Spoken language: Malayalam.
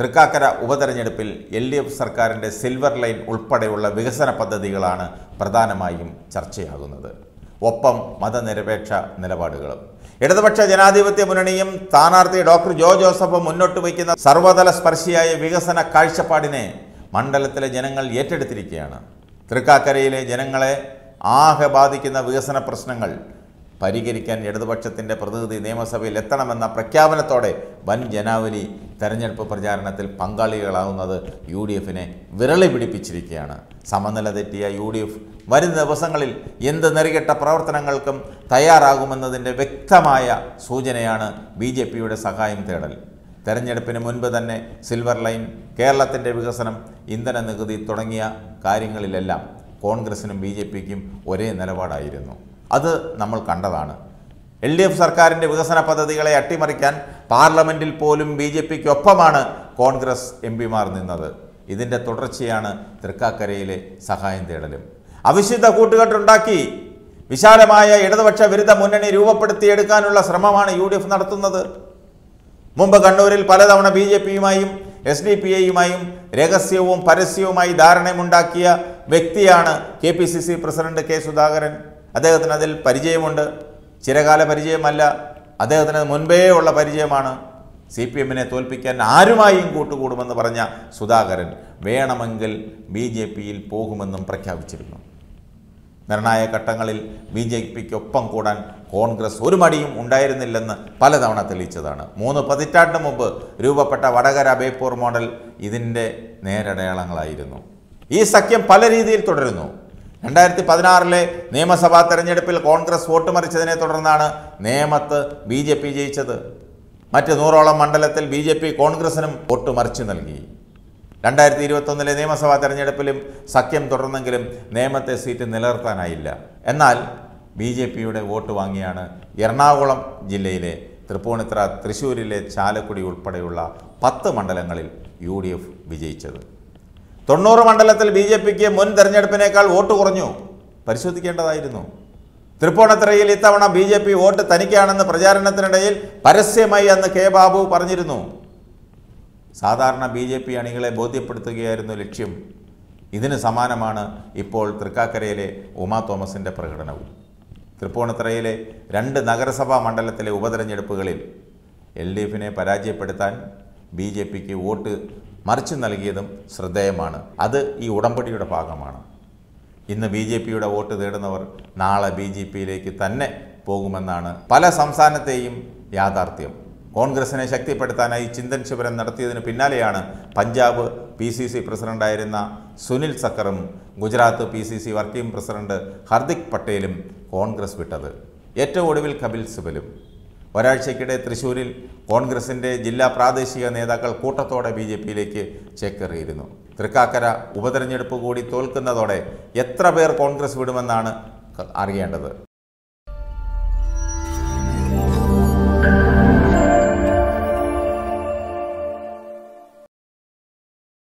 തൃക്കാക്കര ഉപതെരഞ്ഞെടുപ്പിൽ എൽ ഡി എഫ് സർക്കാരിൻ്റെ സിൽവർ ലൈൻ ഉൾപ്പെടെയുള്ള വികസന പദ്ധതികളാണ് പ്രധാനമായും ചർച്ചയാകുന്നത് ഒപ്പം മതനിരപേക്ഷ നിലപാടുകളും ഇടതുപക്ഷ ജനാധിപത്യ മുന്നണിയും സ്ഥാനാർത്ഥി ഡോക്ടർ ജോ ജോസഫും മുന്നോട്ട് വയ്ക്കുന്ന സർവതല സ്പർശിയായ വികസന കാഴ്ചപ്പാടിനെ മണ്ഡലത്തിലെ ജനങ്ങൾ ഏറ്റെടുത്തിരിക്കുകയാണ് തൃക്കാക്കരയിലെ ജനങ്ങളെ ആകെ ബാധിക്കുന്ന വികസന പ്രശ്നങ്ങൾ പരിഹരിക്കാൻ ഇടതുപക്ഷത്തിൻ്റെ പ്രതിനിധി നിയമസഭയിൽ എത്തണമെന്ന പ്രഖ്യാപനത്തോടെ വൻ ജനാവലി തെരഞ്ഞെടുപ്പ് പ്രചാരണത്തിൽ പങ്കാളികളാവുന്നത് യു ഡി എഫിനെ വിരളി പിടിപ്പിച്ചിരിക്കുകയാണ് സമനില തെറ്റിയ യു ഡി എഫ് വരും ദിവസങ്ങളിൽ എന്ത് നെറികെട്ട പ്രവർത്തനങ്ങൾക്കും തയ്യാറാകുമെന്നതിൻ്റെ വ്യക്തമായ സൂചനയാണ് ബി ജെ പിയുടെ സഹായം തേടൽ തെരഞ്ഞെടുപ്പിന് മുൻപ് തന്നെ സിൽവർ ലൈൻ കേരളത്തിൻ്റെ വികസനം ഇന്ധന നികുതി തുടങ്ങിയ കാര്യങ്ങളിലെല്ലാം കോൺഗ്രസിനും ബി ജെ പിക്കും ഒരേ നിലപാടായിരുന്നു അത് നമ്മൾ കണ്ടതാണ് എൽ ഡി എഫ് സർക്കാരിൻ്റെ വികസന പദ്ധതികളെ അട്ടിമറിക്കാൻ പാർലമെൻറ്റിൽ പോലും ബി ജെ പിക്കൊപ്പമാണ് കോൺഗ്രസ് എം പിമാർ നിന്നത് ഇതിൻ്റെ തുടർച്ചയാണ് തൃക്കാക്കരയിലെ സഹായം തേടലും അവിശുദ്ധ കൂട്ടുകെട്ടുണ്ടാക്കി വിശാലമായ ഇടതുപക്ഷ വിരുദ്ധ മുന്നണി രൂപപ്പെടുത്തിയെടുക്കാനുള്ള ശ്രമമാണ് യു ഡി എഫ് നടത്തുന്നത് മുമ്പ് കണ്ണൂരിൽ പലതവണ ബി ജെ പിയുമായും എസ് ഡി പി എയുമായും രഹസ്യവും പരസ്യവുമായി ധാരണയുമുണ്ടാക്കിയ വ്യക്തിയാണ് K P C C president K Sudhakaran അദ്ദേഹത്തിന് അതിൽ പരിചയമുണ്ട് ചിരകാല പരിചയമല്ല അദ്ദേഹത്തിന് മുൻപേ ഉള്ള പരിചയമാണ് സി പി എമ്മിനെ തോൽപ്പിക്കാൻ ആരുമായും കൂട്ടുകൂടുമെന്ന് പറഞ്ഞ സുധാകരൻ വേണമെങ്കിൽ ബി ജെ പിയിൽ പോകുമെന്നും പ്രഖ്യാപിച്ചിരുന്നു നിർണായ ഘട്ടങ്ങളിൽ ബി ജെ പിക്കൊപ്പം കൂടാൻ കോൺഗ്രസ് ഒരു മടിയും ഉണ്ടായിരുന്നില്ലെന്ന് പലതവണ തെളിയിച്ചതാണ് മൂന്ന് പതിറ്റാണ്ട് മുമ്പ് രൂപപ്പെട്ട വടകര ബേപ്പൂർ മോഡൽ ഇതിൻ്റെ നേരടയാളങ്ങളായിരുന്നു ഈ സഖ്യം പല രീതിയിൽ തുടരുന്നു രണ്ടായിരത്തി പതിനാറിലെ നിയമസഭാ തെരഞ്ഞെടുപ്പിൽ കോൺഗ്രസ് വോട്ട് മറിച്ചതിനെ തുടർന്നാണ് നേമത്ത് ബി ജെ പി ജയിച്ചത് മറ്റ് നൂറോളം മണ്ഡലത്തിൽ ബി ജെ പി കോൺഗ്രസിനും വോട്ട് മറിച്ചു നൽകി രണ്ടായിരത്തി ഇരുപത്തൊന്നിലെ നിയമസഭാ തെരഞ്ഞെടുപ്പിലും സഖ്യം തുടർന്നെങ്കിലും നേമത്തെ സീറ്റ് നിലനിർത്താനായില്ല എന്നാൽ ബി ജെ പിയുടെ വോട്ട് വാങ്ങിയാണ് എറണാകുളം ജില്ലയിലെ തൃപ്പൂണിത്തറ തൃശ്ശൂരിലെ ചാലക്കുടി ഉൾപ്പെടെയുള്ള പത്ത് മണ്ഡലങ്ങളിൽ യു ഡി എഫ് വിജയിച്ചത് തൊണ്ണൂറ് മണ്ഡലത്തിൽ ബി ജെ പിക്ക് മുൻ തെരഞ്ഞെടുപ്പിനേക്കാൾ വോട്ട് കുറഞ്ഞു പരിശോധിക്കേണ്ടതായിരുന്നു തൃപ്പൂണിത്തറയിൽ ഇത്തവണ ബി ജെ പി വോട്ട് തനിക്കാണെന്ന് പ്രചാരണത്തിനിടയിൽ പരസ്യമായി അന്ന് കെ ബാബു പറഞ്ഞിരുന്നു സാധാരണ ബി ജെ പി അണികളെ ബോധ്യപ്പെടുത്തുകയായിരുന്നു ലക്ഷ്യം ഇതിന് സമാനമാണ് ഇപ്പോൾ തൃക്കാക്കരയിലെ ഉമാ തോമസിൻ്റെ പ്രകടനവും തൃപ്പൂണിത്തറയിലെ രണ്ട് നഗരസഭാ മണ്ഡലത്തിലെ ഉപതെരഞ്ഞെടുപ്പുകളിൽ എൽ ഡി എഫിനെ പരാജയപ്പെടുത്താൻ ബി ജെ പിക്ക് വോട്ട് മറിച്ച് നൽകിയതും ശ്രദ്ധേയമാണ് അത് ഈ ഉടമ്പടിയുടെ ഭാഗമാണ് ഇന്ന് ബി ജെ പിയുടെ വോട്ട് തേടുന്നവർ നാളെ ബി ജെ പിയിലേക്ക് തന്നെ പോകുമെന്നാണ് പല സംസ്ഥാനത്തെയും യാഥാർത്ഥ്യം കോൺഗ്രസിനെ ശക്തിപ്പെടുത്താനായി ചിന്തൻ ശിബിരം നടത്തിയതിന് പിന്നാലെയാണ് പഞ്ചാബ് പി സി സി പ്രസിഡന്റായിരുന്ന സുനിൽ സക്കറും Gujarat P C C working president Hardik പട്ടേലും കോൺഗ്രസ് വിട്ടത് ഏറ്റവും ഒടുവിൽ കപിൽ സിബലും ഒരാഴ്ചയ്ക്കിടെ തൃശൂരിൽ കോൺഗ്രസിൻ്റെ ജില്ലാ പ്രാദേശിക നേതാക്കൾ കൂട്ടത്തോടെ ബി ജെ പിയിലേക്ക് ചേക്കേറിയിരുന്നു തൃക്കാക്കര ഉപതെരഞ്ഞെടുപ്പ് കൂടി തോൽക്കുന്നതോടെ എത്ര പേർ കോൺഗ്രസ് വിടുമെന്നാണ് അറിയേണ്ടത്